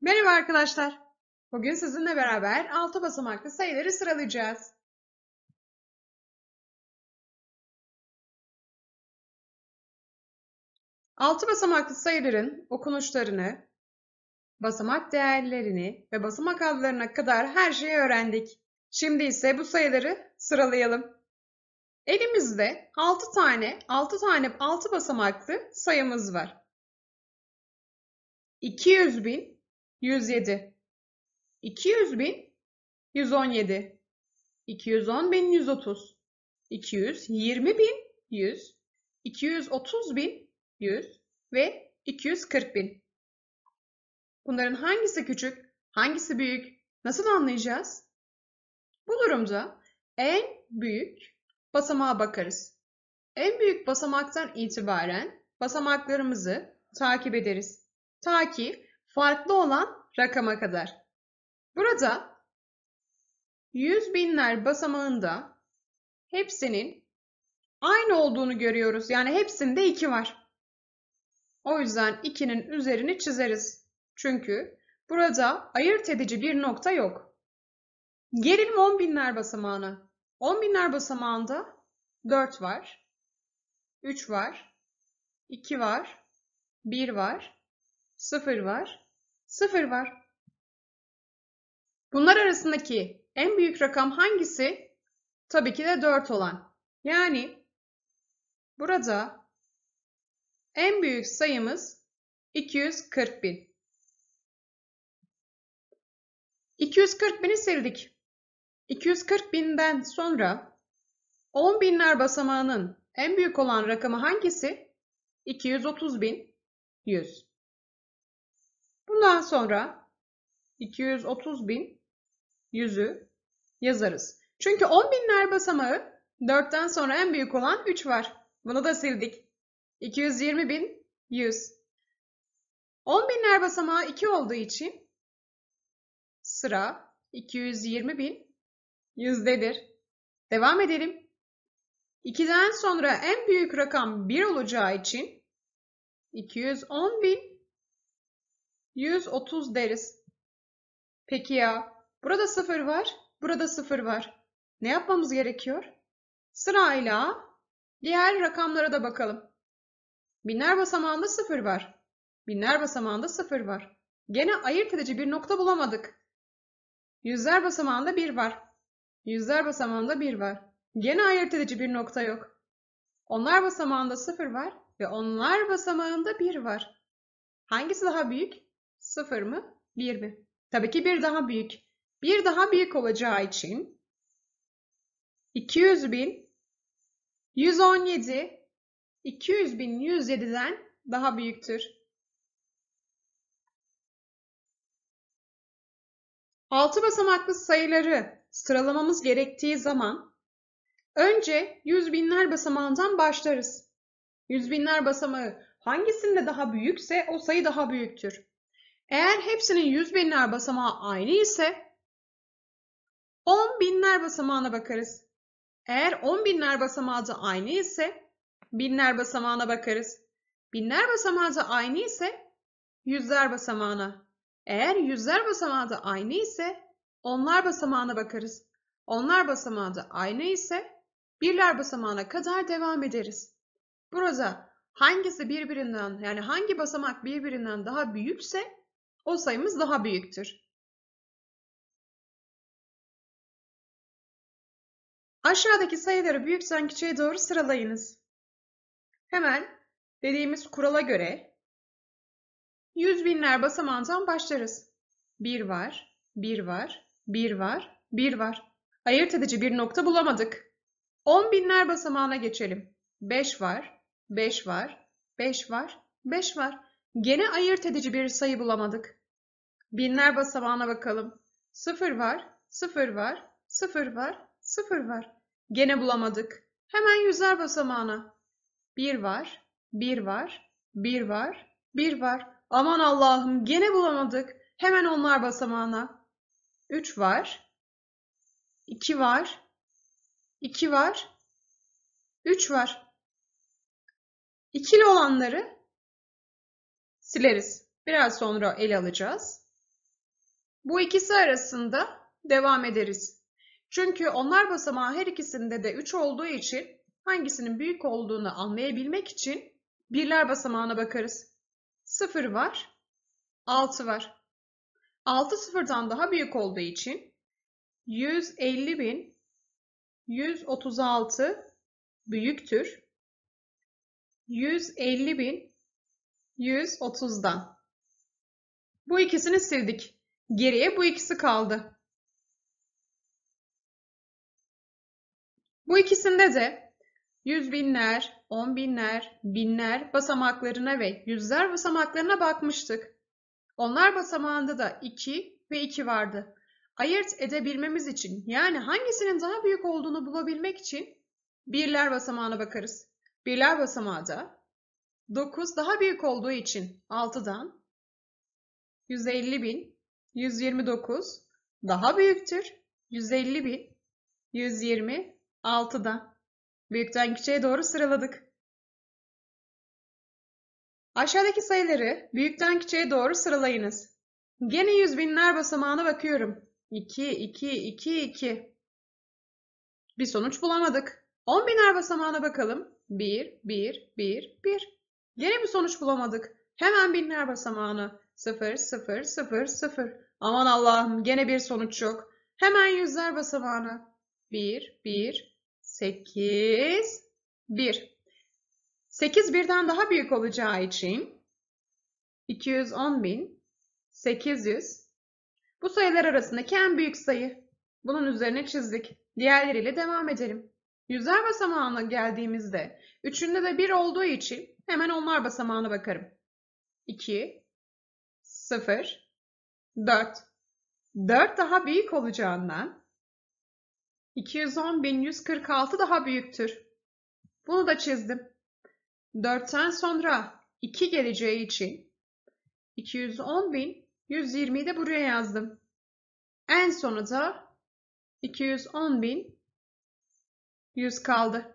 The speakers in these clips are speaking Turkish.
Merhaba arkadaşlar. Bugün sizinle beraber altı basamaklı sayıları sıralayacağız. Altı basamaklı sayıların okunuşlarını, basamak değerlerini ve basamak adlarına kadar her şeyi öğrendik. Şimdi ise bu sayıları sıralayalım. Elimizde 6 tane 6 tane 6 basamaklı sayımız var. 200 bin 107 200 bin 117 210 bin 130 220 bin 100 230 bin 100 ve 240 bin. Bunların hangisi küçük, hangisi büyük, nasıl anlayacağız? Bu durumda en büyük basamağa bakarız. En büyük basamaktan itibaren basamaklarımızı takip ederiz. Ta ki farklı olan rakama kadar. Burada yüz binler basamağında hepsinin aynı olduğunu görüyoruz. Yani hepsinde 2 var. O yüzden 2'nin üzerini çizeriz. Çünkü burada ayırt edici bir nokta yok. Gelelim 10 binler basamağına. 10 binler basamağında 4 var, 3 var, 2 var, 1 var, 0 var, 0 var. Bunlar arasındaki en büyük rakam hangisi? Tabii ki de 4 olan. Yani burada en büyük sayımız 240 bin. 240 bini sildik. 240 binden sonra 10 binler basamağının en büyük olan rakamı hangisi? 230 bin 100. Bundan sonra 230 bin 100'ü yazarız. Çünkü 10 binler basamağı 4'ten sonra en büyük olan 3 var. Bunu da sildik. 220 bin 100. 10 binler basamağı 2 olduğu için sıra 220 bin yüzdedir. Devam edelim. 2'den sonra en büyük rakam 1 olacağı için 210 bin 130 deriz. Peki ya burada 0 var, burada 0 var. Ne yapmamız gerekiyor? Sırayla diğer rakamlara da bakalım. Binler basamağında sıfır var. Binler basamağında sıfır var. Gene ayırt edici bir nokta bulamadık. Yüzler basamağında bir var. Yüzler basamağında bir var. Gene ayırt edici bir nokta yok. Onlar basamağında sıfır var ve onlar basamağında bir var. Hangisi daha büyük? Sıfır mı? Bir mi? Tabii ki bir daha büyük. Bir daha büyük olacağı için 200 bin 117 İki bin yüz daha büyüktür. Altı basamaklı sayıları sıralamamız gerektiği zaman önce yüz binler basamağından başlarız. Yüz binler basamağı hangisinde daha büyükse o sayı daha büyüktür. Eğer hepsinin yüz binler basamağı aynı ise on binler basamağına bakarız. Eğer on binler basamağı da aynı ise Binler basamağına bakarız. Binler basamağı da aynı ise yüzler basamağına. Eğer yüzler basamağı da aynı ise onlar basamağına bakarız. Onlar basamağı da aynı ise birler basamağına kadar devam ederiz. Burada hangisi birbirinden yani hangi basamak birbirinden daha büyükse o sayımız daha büyüktür. Aşağıdaki sayıları büyükten küçüğe doğru sıralayınız. Hemen dediğimiz kurala göre yüz binler basamağından başlarız. Bir var, bir var, bir var, bir var. Ayırt edici bir nokta bulamadık. On binler basamağına geçelim. Beş var, beş var, beş var, beş var. Gene ayırt edici bir sayı bulamadık. Binler basamağına bakalım. Sıfır var, sıfır var, sıfır var, sıfır var. Gene bulamadık. Hemen yüzler basamağına. Bir var, bir var, bir var, bir var. Aman Allah'ım gene bulamadık. Hemen onlar basamağına. Üç var, iki var, iki var, üç var. İkili olanları sileriz. Biraz sonra el alacağız. Bu ikisi arasında devam ederiz. Çünkü onlar basamağı her ikisinde de 3 olduğu için hangisinin büyük olduğunu anlayabilmek için birler basamağına bakarız. 0 var, 6 var. 6 sıfırdan daha büyük olduğu için 136 büyüktür. 130'dan. Bu ikisini sildik. Geriye bu ikisi kaldı. Bu ikisinde de yüz binler, on binler, binler basamaklarına ve yüzler basamaklarına bakmıştık. Onlar basamağında da 2 ve 2 vardı. Ayırt edebilmemiz için yani hangisinin daha büyük olduğunu bulabilmek için birler basamağına bakarız. Birler basamağı da 9 daha büyük olduğu için 6'dan 150 bin 129 daha büyüktür. 150 bin 120 6'dan. Büyükten küçüğe doğru sıraladık. Aşağıdaki sayıları büyükten küçüğe doğru sıralayınız. Gene yüz binler basamağına bakıyorum. 2, 2, 2, 2. Bir sonuç bulamadık. On biner basamağına bakalım. 1, 1, 1, 1. Gene bir sonuç bulamadık. Hemen binler basamağına. 0, 0, 0, 0. Aman Allah'ım gene bir sonuç yok. Hemen yüzler basamağına. 1, 1, 8, 1. 8 birden daha büyük olacağı için 210 bin 800 bu sayılar arasındaki en büyük sayı. Bunun üzerine çizdik. Diğerleriyle devam edelim. Yüzler basamağına geldiğimizde üçünde de 1 olduğu için hemen onlar basamağına bakarım. 2, 0, 4. 4 daha büyük olacağından 210.146 daha büyüktür. Bunu da çizdim. 4'ten sonra 2 geleceği için 210.120'yi de buraya yazdım. En sonu da 210.100 kaldı.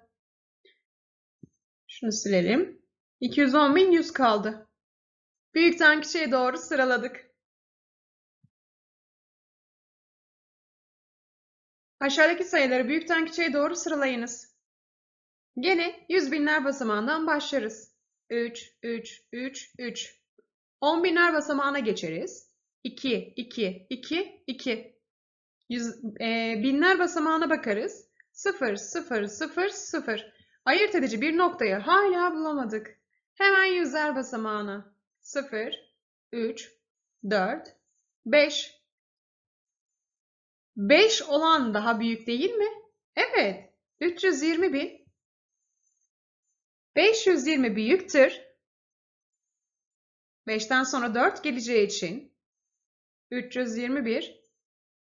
Şunu silelim. 210.100 kaldı. Büyükten küçüğe doğru sıraladık. Aşağıdaki sayıları büyükten küçüğe doğru sıralayınız. Gene yüz binler basamağından başlarız. 3, 3, 3, 3. On binler basamağına geçeriz. 2, 2, 2, 2. Yüz, e, binler basamağına bakarız. 0, 0, 0, 0. Ayırt edici bir noktayı hala bulamadık. Hemen yüzler basamağına. 0, 3, 4, 5. 5 olan daha büyük değil mi? Evet. 320 bin. 520 büyüktür. 5'ten sonra 4 geleceği için 321,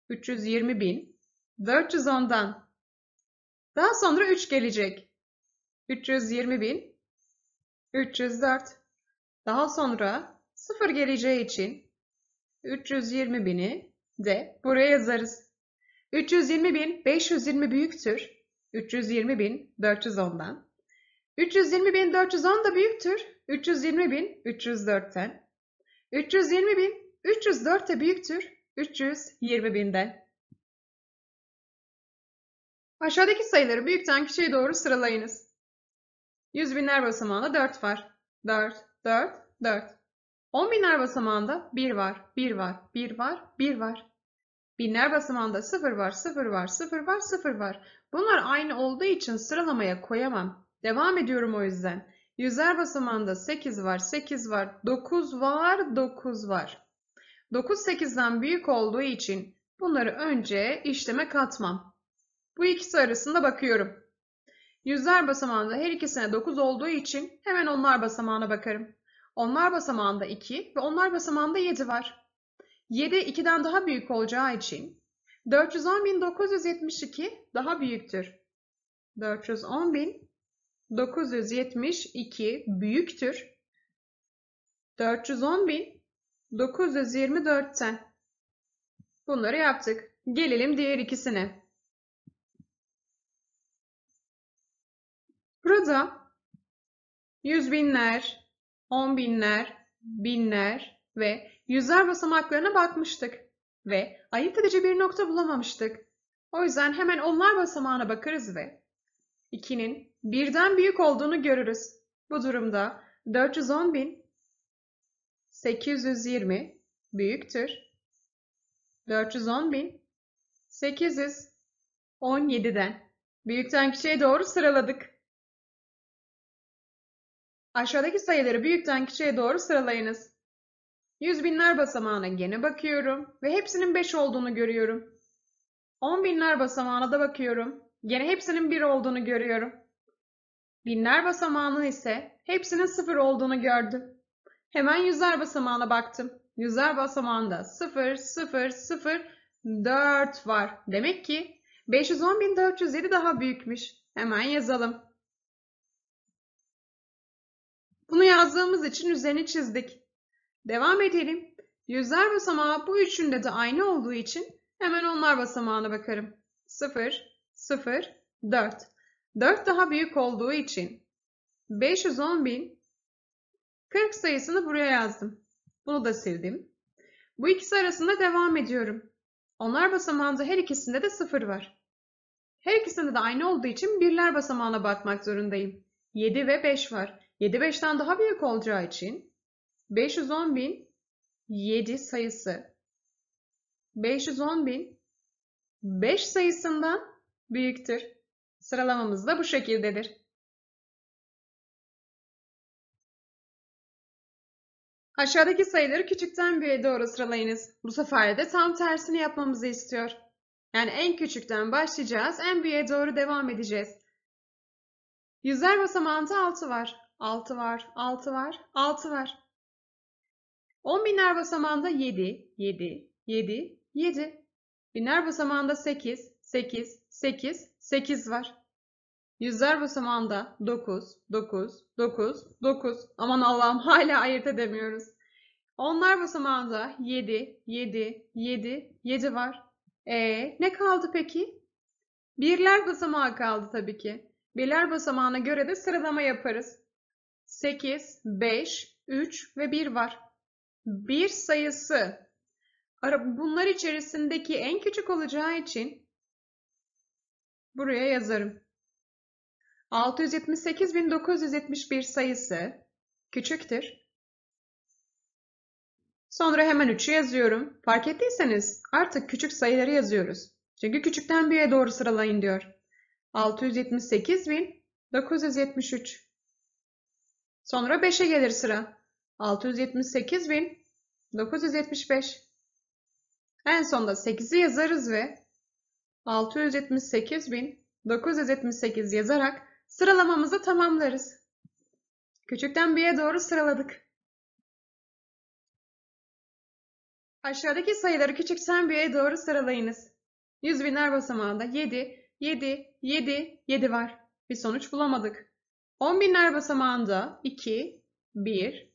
320 bin, 410'dan. Daha sonra 3 gelecek. 320 bin, 304. Daha sonra 0 geleceği için 320 bini de buraya yazarız. 320 bin 520 büyüktür. 320 bin 410'dan. 320 bin 410 da büyüktür. 320 bin 304'ten. 320 bin 304 de büyüktür. 320 binden. Aşağıdaki sayıları büyükten küçüğe doğru sıralayınız. Yüz binler basamağında 4 var. 4, 4, 4. On binler basamağında 1 var, 1 var, 1 var, 1 var, Binler basamağında 0 var, 0 var, 0 var, 0 var. Bunlar aynı olduğu için sıralamaya koyamam. Devam ediyorum o yüzden. Yüzer basamağında 8 var, 8 var, 9 var, 9 var. 9 8'den büyük olduğu için bunları önce işleme katmam. Bu ikisi arasında bakıyorum. Yüzler basamağında her ikisine 9 olduğu için hemen onlar basamağına bakarım. Onlar basamağında 2 ve onlar basamağında 7 var. 7 2'den daha büyük olacağı için 410.972 daha büyüktür. 410.972 büyüktür. 410.924'ten. Bunları yaptık. Gelelim diğer ikisine. Burada yüz binler, on binler, binler ve Yüzler basamaklarına bakmıştık ve ayırt edici bir nokta bulamamıştık. O yüzden hemen onlar basamağına bakarız ve 2'nin birden büyük olduğunu görürüz. Bu durumda 410 bin 820 büyüktür. 410 bin 817'den büyükten küçüğe doğru sıraladık. Aşağıdaki sayıları büyükten küçüğe doğru sıralayınız. Yüz binler basamağına gene bakıyorum ve hepsinin 5 olduğunu görüyorum. On binler basamağına da bakıyorum. Gene hepsinin 1 olduğunu görüyorum. Binler basamağının ise hepsinin 0 olduğunu gördüm. Hemen yüzler basamağına baktım. Yüzler basamağında 0, 0, 0, 4 var. Demek ki 510.407 daha büyükmüş. Hemen yazalım. Bunu yazdığımız için üzerini çizdik. Devam edelim. Yüzler basamağı bu üçünde de aynı olduğu için hemen onlar basamağına bakarım. 0, 0, 4. 4 daha büyük olduğu için 510.040 sayısını buraya yazdım. Bunu da sildim. Bu ikisi arasında devam ediyorum. Onlar basamağında her ikisinde de 0 var. Her ikisinde de aynı olduğu için birler basamağına bakmak zorundayım. 7 ve 5 var. 7 5'ten daha büyük olacağı için 510 bin 7 sayısı 510 bin 5 sayısından büyüktür. Sıralamamız da bu şekildedir. Aşağıdaki sayıları küçükten büyüğe doğru sıralayınız. Bu sefer de tam tersini yapmamızı istiyor. Yani en küçükten başlayacağız, en büyüğe doğru devam edeceğiz. Yüzler basamağında 6 var, 6 var, 6 var, 6 var. 10 biner basamağında 7, 7, 7, 7. biner basamağında 8, 8, 8, 8 var. Yüzler basamağında 9, 9, 9, 9. Aman Allah'ım hala ayırt edemiyoruz. Onlar basamağında 7, 7, 7, 7 var. E ne kaldı peki? Birler basamağı kaldı tabii ki. Birler basamağına göre de sıralama yaparız. 8, 5, 3 ve 1 var bir sayısı bunlar içerisindeki en küçük olacağı için buraya yazarım. 678.971 sayısı küçüktür. Sonra hemen 3'ü yazıyorum. Fark ettiyseniz artık küçük sayıları yazıyoruz. Çünkü küçükten büyüğe doğru sıralayın diyor. 678.973 Sonra 5'e gelir sıra. 678.975 En sonda 8'i yazarız ve 678.978 yazarak sıralamamızı tamamlarız. Küçükten bir'e doğru sıraladık. Aşağıdaki sayıları küçükten bir'e doğru sıralayınız. 100 binler basamağında 7, 7, 7, 7 var. Bir sonuç bulamadık. 10 binler basamağında 2, 1,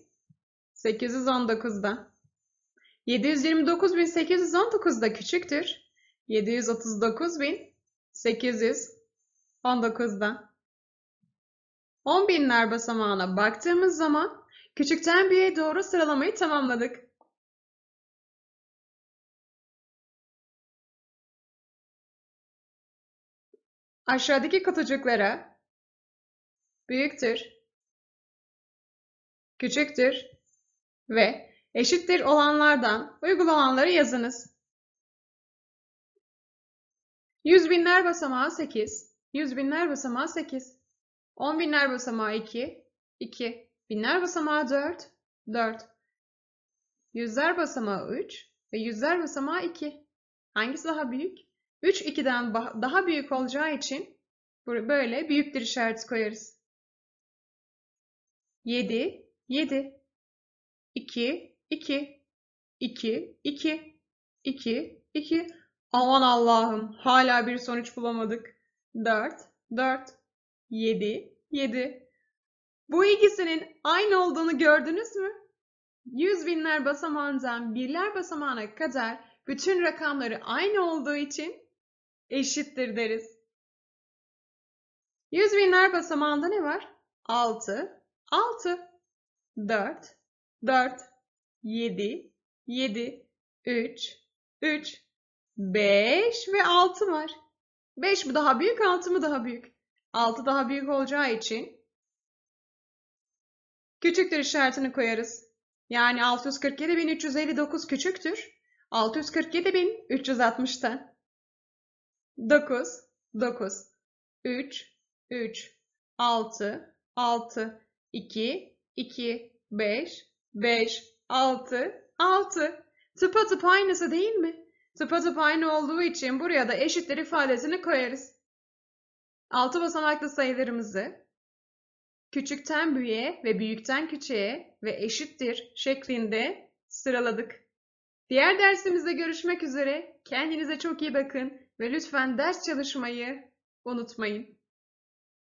819'da. 729.819 da küçüktür. 739.819'da. 10 binler basamağına baktığımız zaman küçükten büyüğe doğru sıralamayı tamamladık. Aşağıdaki kutucuklara büyüktür, küçüktür, ve eşittir olanlardan uygulamaları yazınız. Yüz binler basamağı 8, yüz binler basamağı 8, on binler basamağı 2, 2, binler basamağı 4, 4, yüzler basamağı 3 ve yüzler basamağı 2. Hangisi daha büyük? 3 2'den daha büyük olacağı için böyle büyüktür işareti koyarız. 7, 7. 2, 2, 2, 2, 2, 2. Aman Allah'ım hala bir sonuç bulamadık. 4, 4, 7, 7. Bu ikisinin aynı olduğunu gördünüz mü? Yüz binler basamağından birler basamağına kadar bütün rakamları aynı olduğu için eşittir deriz. Yüz binler basamağında ne var? 6, 6, 4, 4, 7, 7, 3, 3, 5 ve 6 var. 5 mi daha büyük, 6 mı daha büyük? 6 daha büyük olacağı için küçüktür işaretini koyarız. Yani 647.359 küçüktür. 647.360'tan. 9, 9, 3, 3, 6, 6, 2, 2, 5, 5, 6, 6. Tıpatıp aynısı değil mi? Tıpatıp aynı olduğu için buraya da eşittir ifadesini koyarız. 6 basamaklı sayılarımızı küçükten büyüğe ve büyükten küçüğe ve eşittir şeklinde sıraladık. Diğer dersimizde görüşmek üzere. Kendinize çok iyi bakın ve lütfen ders çalışmayı unutmayın.